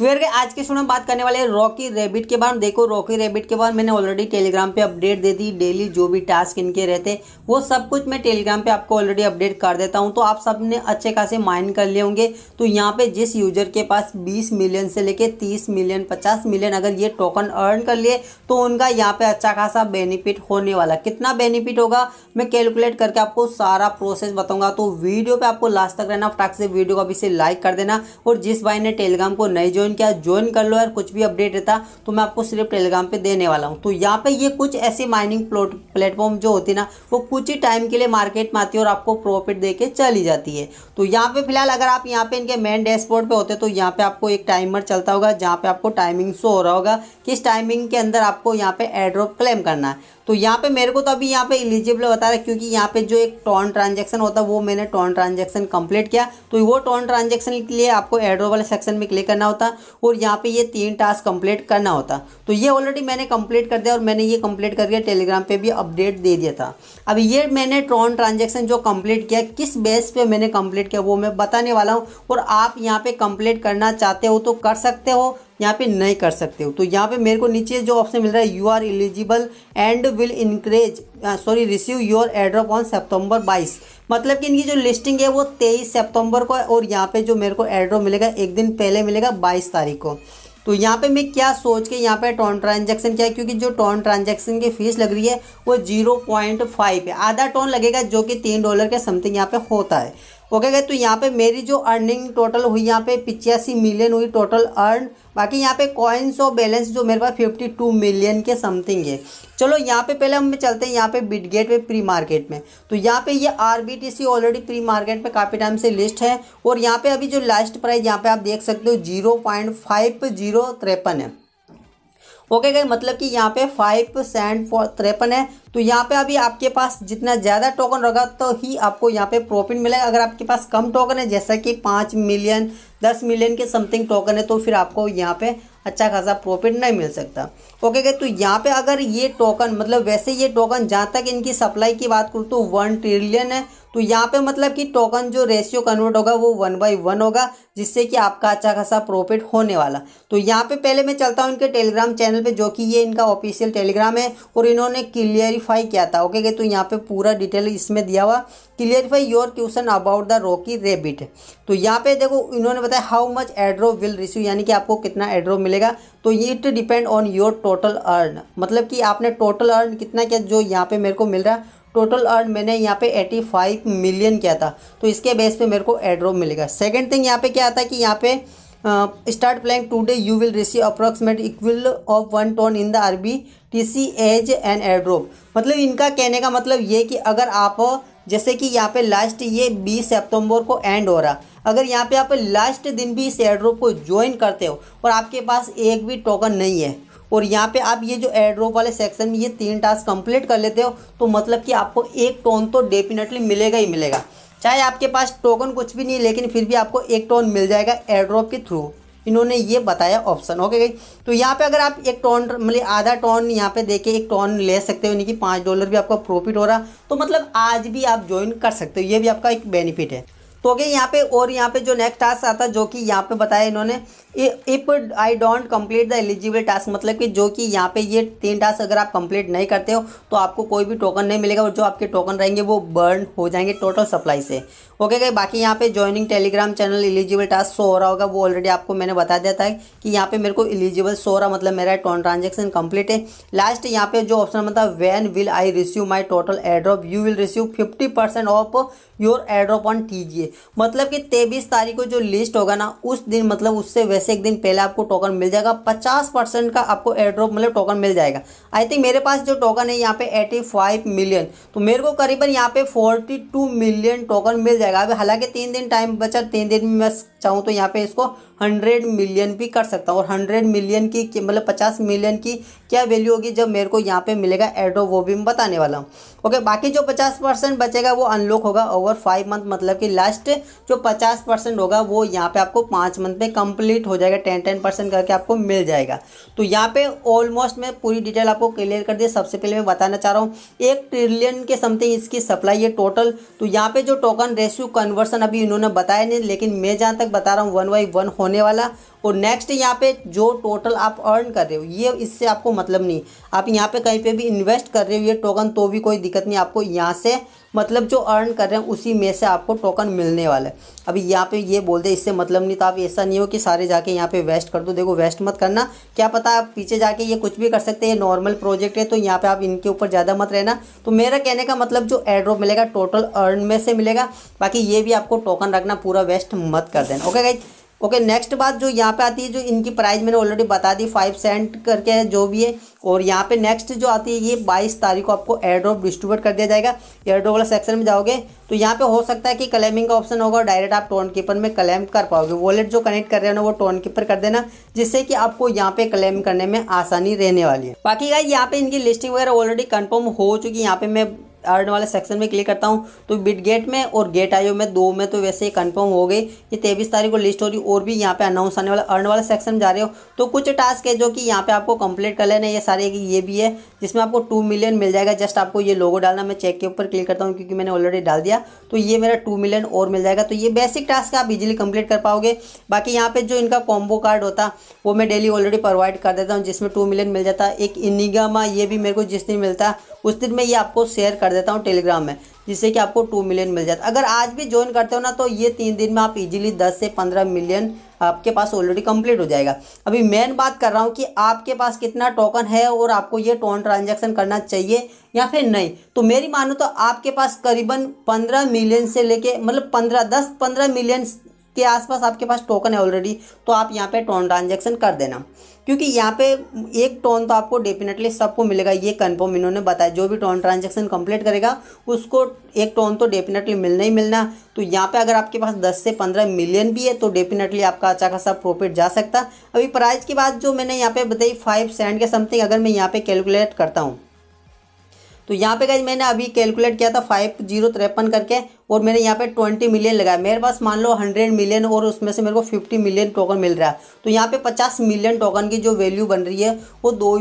तो यार आज के शो में बात करने वाले रॉकी रेबिट के बारे में देखो रॉकी रेबिट के बारे में मैंने ऑलरेडी टेलीग्राम पे अपडेट दे दी डेली जो भी टास्क इनके रहते वो सब कुछ मैं टेलीग्राम पे आपको ऑलरेडी अपडेट कर देता हूँ तो आप सब ने अच्छे खासे माइंड कर लिए होंगे तो यहाँ पे जिस यूजर के पास बीस मिलियन से लेकर तीस मिलियन पचास मिलियन अगर ये टोकन अर्न कर लिए तो उनका यहाँ पे अच्छा खासा बेनिफिट होने वाला कितना बेनिफिट होगा मैं कैलकुलेट करके आपको सारा प्रोसेस बताऊंगा तो वीडियो पे आपको लास्ट तक रहना फटाक से वीडियो को अभी से लाइक कर देना और जिस भाई ने टेलीग्राम को नई ज्वाइन ज्वाइन किया ज्वाइन कर लो यार कुछ भी अपडेट रहता तो मैं आपको सिर्फ टेलीग्राम पे देने वाला हूँ तो यहाँ पे ये कुछ ऐसी माइनिंग प्लेटफॉर्म जो होती ना वो कुछ ही टाइम के लिए मार्केट में आती है और आपको प्रॉफिट दे चली जाती है तो यहाँ पे फिलहाल अगर आप यहाँ पे इनके मेन डैशबोर्ड पे होते तो यहाँ पे आपको एक टाइमर चलता होगा जहाँ पे आपको टाइमिंग शो हो रहा होगा किस टाइमिंग के अंदर आपको यहाँ पे एड्रॉप क्लेम करना है तो यहाँ पे मेरे को तो अभी यहाँ पे इलिजिबल बता रहा है क्योंकि यहाँ पे जो एक टॉन ट्रांजेक्शन होता है वो मैंने टॉन ट्रांजेक्शन कंप्लीट किया तो वो टॉन ट्रांजेक्शन के लिए आपको एड्रो वाले सेक्शन में क्लिक करना होता और यहाँ पे ये तीन टास्क कंप्लीट करना होता तो ये ऑलरेडी मैंने कंप्लीट कर दिया और मैंने ये कंप्लीट करके टेलीग्राम पर भी अपडेट दे दिया था अब ये मैंने टॉन ट्रांजेक्शन जो कंप्लीट किया किस बेस पर मैंने कम्प्लीट किया वो मैं बताने वाला हूँ और आप यहाँ पर कंप्लीट करना चाहते हो तो कर सकते हो यहाँ पे नहीं कर सकते हो तो यहाँ पे मेरे को नीचे जो ऑप्शन मिल रहा है you are eligible and will increase sorry receive your airdrop on September बाईस मतलब कि इनकी जो लिस्टिंग है वो तेईस सेप्टेम्बर को है और यहाँ पे जो मेरे को एड्रॉप मिलेगा एक दिन पहले मिलेगा बाईस तारीख को तो यहाँ पे मैं क्या सोच के यहाँ पे टॉन ट्रांजैक्शन क्या है क्योंकि जो टॉन ट्रांजैक्शन की फीस लग रही है वो जीरो पॉइंट फाइव है आधा टॉन लगेगा जो कि तीन डॉलर के समथिंग यहाँ पे होता है ओके गए तो यहाँ पे मेरी जो अर्निंग टोटल हुई यहाँ पे पिचासी मिलियन हुई टोटल अर्न बाकी यहाँ पे कॉइन्स और बैलेंस जो मेरे पास फिफ्टी टू मिलियन के समथिंग है चलो यहाँ पे पहले हम चलते हैं यहाँ पे गेट पे प्री मार्केट में तो यहाँ पे ये R B T C already pre market में काफ़ी टाइम से लिस्ट है और यहाँ पे अभी जो लास्ट प्राइस यहाँ पे आप देख सकते हो जीरो पॉइंट फाइव जीरो है ओके गई मतलब कि यहाँ पे फाइव सेंट फॉर तिरपन है तो यहाँ पे अभी आपके पास जितना ज़्यादा टोकन रहेगा तो ही आपको यहाँ पे प्रॉफिट मिलेगा अगर आपके पास कम टोकन है जैसा कि पाँच मिलियन दस मिलियन के समथिंग टोकन है तो फिर आपको यहाँ पे अच्छा खासा प्रॉफिट नहीं मिल सकता ओके गए तो यहाँ पर अगर ये टोकन मतलब वैसे ये टोकन जहाँ तक इनकी सप्लाई की बात करूँ तो वन ट्रिलियन है तो यहाँ पे मतलब कि टोकन जो रेशियो कन्वर्ट होगा वो वन बाई वन होगा जिससे कि आपका अच्छा खासा प्रॉफिट होने वाला तो यहाँ पे पहले मैं चलता हूँ इनके टेलीग्राम चैनल पे जो कि ये इनका ऑफिशियल टेलीग्राम है और इन्होंने क्लियरिफाई किया था ओके तो यहाँ पे पूरा डिटेल इसमें दिया हुआ clarify your question about the Rocky Rabbit तो यहाँ पे देखो इन्होंने बताया how much airdrop will receive यानी कि आपको कितना एड्रो मिलेगा तो it depend on your total earn मतलब कि आपने टोटल अर्न कितना क्या जो यहाँ पे मेरे को मिल रहा है टोटल अर्न मैंने यहाँ पे 85 मिलियन किया था तो इसके बेस पे मेरे को एड्रोप मिलेगा सेकंड थिंग यहाँ पे क्या आता है कि यहाँ पे start playing today you will receive approximate equal of one ton in the T C H and airdrop मतलब इनका कहने का मतलब ये कि अगर आप जैसे कि यहाँ पे लास्ट ये 20 सितंबर को एंड हो रहा अगर यहाँ पे आप लास्ट दिन भी इस एड्रोप को ज्वाइन करते हो और आपके पास एक भी टोकन नहीं है और यहाँ पे आप ये जो एड्रोप वाले सेक्शन में ये तीन टास्क कंप्लीट कर लेते हो तो मतलब कि आपको एक टोन तो डेफिनेटली मिलेगा ही मिलेगा चाहे आपके पास टोकन कुछ भी नहीं लेकिन फिर भी आपको एक टोन मिल जाएगा एड्रोप के थ्रू इन्होंने ये बताया ऑप्शन ओके गई तो यहाँ पे अगर आप एक टोन मतलब आधा टोन यहाँ पे देके एक टोन ले सकते हो यानी कि पाँच डॉलर भी आपका प्रॉफिट हो रहा तो मतलब आज भी आप ज्वाइन कर सकते हो ये भी आपका एक बेनिफिट है तो आगे यहाँ पे और यहाँ पे जो नेक्स्ट टास्क आता है जो कि यहाँ पे बताया इन्होंने if I don't complete the eligible task मतलब कि जो कि यहाँ पे ये तीन टास्क अगर आप कंप्लीट नहीं करते हो तो आपको कोई भी टोकन नहीं मिलेगा और जो आपके टोकन रहेंगे वो बर्न हो जाएंगे टोटल सप्लाई से ओके गए बाकी यहाँ पे joining Telegram channel eligible task show हो रहा होगा वो ऑलरेडी आपको मैंने बता दिया था कि यहाँ पे मेरे को एलिजिबल शो हो रहा मतलब मेरा ट्रांजेक्शन कंप्लीट है लास्ट यहाँ पे जो ऑप्शन बनता है when will I receive my total airdrop you will receive fifty percent of your airdrop on T मतलब कि तेईस तारीख को जो लिस्ट होगा ना उस दिन मतलब उससे वैसे एक दिन पहले आपको टोकन मिल जाएगा पचास परसेंट का आपको एड्रॉप मतलब टोकन मिल जाएगा आई थिंक मेरे पास जो टोकन है यहाँ पे एटी फाइव मिलियन तो मेरे को करीबन यहाँ पे फोर्टी टू मिलियन टोकन मिल जाएगा अभी हालांकि तीन दिन टाइम बचा तीन दिन में चाहूँ तो यहाँ पे इसको 100 मिलियन भी कर सकता हूँ और 100 मिलियन की मतलब 50 मिलियन की क्या वैल्यू होगी जब मेरे को यहाँ पे मिलेगा एड्रो वो भी मैं बताने वाला हूँ ओके बाकी जो 50 परसेंट बचेगा वो अनलॉक होगा ओवर फाइव मंथ मतलब कि लास्ट जो 50 परसेंट होगा वो यहाँ पे आपको पाँच मंथ में कंप्लीट हो जाएगा टेन टेन परसेंट करके आपको मिल जाएगा तो यहाँ पे ऑलमोस्ट मैं पूरी डिटेल आपको क्लियर कर दिया सबसे पहले मैं बताना चाह रहा हूँ एक ट्रिलियन के समथिंग इसकी सप्लाई है टोटल तो यहाँ पे जो टोकन रेस्यू कन्वर्सन अभी इन्होंने बताया नहीं लेकिन मैं जहाँ तक बता रहा हूँ वन बाई वन होने वाला और नेक्स्ट यहाँ पे जो टोटल आप अर्न कर रहे हो ये इससे आपको मतलब नहीं आप यहाँ पे कहीं पे भी इन्वेस्ट कर रहे हो ये टोकन तो भी कोई दिक्कत नहीं आपको यहाँ से मतलब जो अर्न कर रहे हैं उसी में से आपको टोकन मिलने वाला है अभी यहाँ पे ये बोल दे इससे मतलब नहीं तो आप ऐसा नहीं हो कि सारे जाके यहाँ पे वेस्ट कर दो देखो वेस्ट मत करना क्या पता आप पीछे जाके ये कुछ भी कर सकते हैं ये नॉर्मल प्रोजेक्ट है तो यहाँ पे आप इनके ऊपर ज़्यादा मत रहना तो मेरा कहने का मतलब जो एड्रॉप मिलेगा टोटल अर्न में से मिलेगा बाकी ये भी आपको टोकन रखना पूरा वेस्ट मत कर देना ओके भाई ओके नेक्स्ट बात जो यहाँ पे आती है जो इनकी प्राइस मैंने ऑलरेडी बता दी फाइव सेंट करके है जो भी है और यहाँ पे नेक्स्ट जो आती है ये बाईस तारीख को आपको एयरड्रॉप डिस्ट्रीब्यूट कर दिया जाएगा एयरड्रॉप वाला सेक्शन में जाओगे तो यहाँ पे हो सकता है कि क्लेमिंग का ऑप्शन होगा डायरेक्ट आप टोन कीपर में क्लेम कर पाओगे वॉलेट जो कनेक्ट कर रहे हो ना वो टोन कीपर कर देना जिससे कि आपको यहाँ पे क्लेम करने में आसानी रहने वाली है बाकी यहाँ पे इनकी लिस्टिंग वगैरह ऑलरेडी कन्फर्म हो चुकी है यहाँ पे मैं अर्न वाले सेक्शन में क्लिक करता हूँ तो बिट गेट में और गेट आईओ में दो में तो वैसे कंफर्म हो गई कि तेईस तारीख को लिस्ट हो रही और भी यहाँ पे अनाउंस आने वाला अर्न वाले सेक्शन में जा रहे हो तो कुछ टास्क है जो कि यहाँ पे आपको कंप्लीट कर लेना ये सारे ये भी है जिसमें आपको टू मिलियन मिल जाएगा जस्ट आपको ये लोगो डालना मैं चेक के ऊपर क्लिक करता हूँ क्योंकि मैंने ऑलरेडी डाल दिया तो ये मेरा टू मिलियन और मिल जाएगा तो ये बेसिक टास्क आप इजिली कंप्लीट कर पाओगे बाकी यहाँ पे जो इनका कॉम्बो कार्ड होता वो मैं डेली ऑलरेडी प्रोवाइड कर देता हूँ जिसमें टू मिलियन मिल जाता एक इनिगामा ये भी मेरे को जिस दिन मिलता उस दिन मैं ये आपको शेयर कर कर देता हूँ टेलीग्राम में जिससे कि आपको टू मिलियन मिल जाता अगर आज भी ज्वाइन करते हो ना तो ये तीन दिन में आप इजीली दस से पंद्रह मिलियन आपके पास ऑलरेडी कंप्लीट हो जाएगा अभी मेन बात कर रहा हूँ कि आपके पास कितना टोकन है और आपको ये टोन ट्रांजेक्शन करना चाहिए या फिर नहीं तो मेरी मानो तो आपके पास करीबन पंद्रह मिलियन से लेके मतलब पंद्रह दस पंद्रह मिलियन के आसपास आपके पास टोकन है ऑलरेडी तो आप यहाँ पे टोन ट्रांजेक्शन कर देना क्योंकि यहाँ पे एक टोन तो आपको डेफिनेटली सबको मिलेगा ये कन्फर्म इन्होंने बताया जो भी टोन ट्रांजेक्शन कंप्लीट करेगा उसको एक टोन तो डेफिनेटली मिलना ही मिलना तो यहाँ पे अगर आपके पास 10 से 15 मिलियन भी है तो डेफिनेटली आपका अच्छा खासा प्रॉफिट जा सकता अभी प्राइस की बात जो मैंने यहाँ पे बताई फाइव सेंट के समथिंग अगर मैं यहाँ पे कैलकुलेट करता हूँ तो यहाँ पे गई मैंने अभी कैलकुलेट किया था फाइव जीरो तिरपन करके और मैंने यहाँ पे ट्वेंटी मिलियन लगाया मेरे पास मान लो हंड्रेड मिलियन और उसमें से मेरे को फिफ्टी मिलियन टोकन मिल रहा है तो यहाँ पे 50 मिलियन टोकन की जो वैल्यू बन रही है वो दो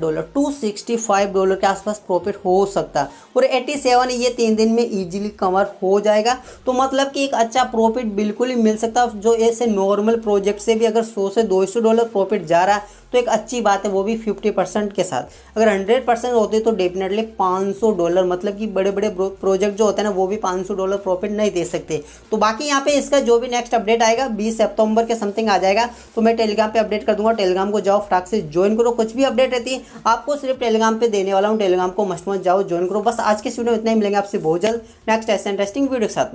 डॉलर 265 डॉलर के आसपास प्रॉफिट हो सकता है और एट्टी ये तीन दिन में इजीली कवर हो जाएगा तो मतलब कि एक अच्छा प्रॉफिट बिल्कुल ही मिल सकता है जो ऐसे नॉर्मल प्रोजेक्ट से भी अगर सौ से दो डॉलर प्रॉफिट जा रहा है तो एक अच्छी बात है वो भी फिफ्टी परसेंट के साथ अगर हंड्रेड परसेंट होते तो डेफिनेटली पाँच डॉलर मतलब कि बड़े बड़े प्रोजेक्ट जो होते हैं ना वो भी सौ डॉलर प्रॉफिट नहीं दे सकते तो बाकी यहाँ पे इसका जो भी नेक्स्ट अपडेट आएगा बीस सितंबर के समथिंग आ जाएगा तो मैं टेलीग्राम पे अपडेट कर दूंगा टेलीग्राम को जाओ फटाक से ज्वाइन करो कुछ भी अपडेट रहती है आपको सिर्फ टेलीग्राम पे देने वाला हूँ टेलीग्राम को मस्ट मस्ट जाओ ज्वाइन करो बस आज के वीडियो में इतना ही मिलेंगे आपसे बहुत जल्द नेक्स्ट ऐसे इंटरेस्टिंग वीडियो के साथ में